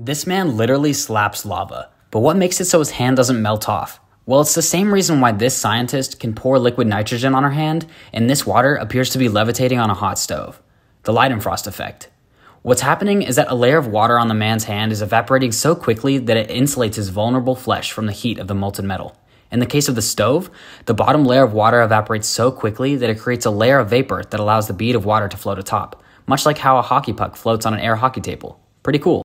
This man literally slaps lava, but what makes it so his hand doesn't melt off? Well, it's the same reason why this scientist can pour liquid nitrogen on her hand, and this water appears to be levitating on a hot stove. The Leidenfrost effect. What's happening is that a layer of water on the man's hand is evaporating so quickly that it insulates his vulnerable flesh from the heat of the molten metal. In the case of the stove, the bottom layer of water evaporates so quickly that it creates a layer of vapor that allows the bead of water to float atop, much like how a hockey puck floats on an air hockey table. Pretty cool.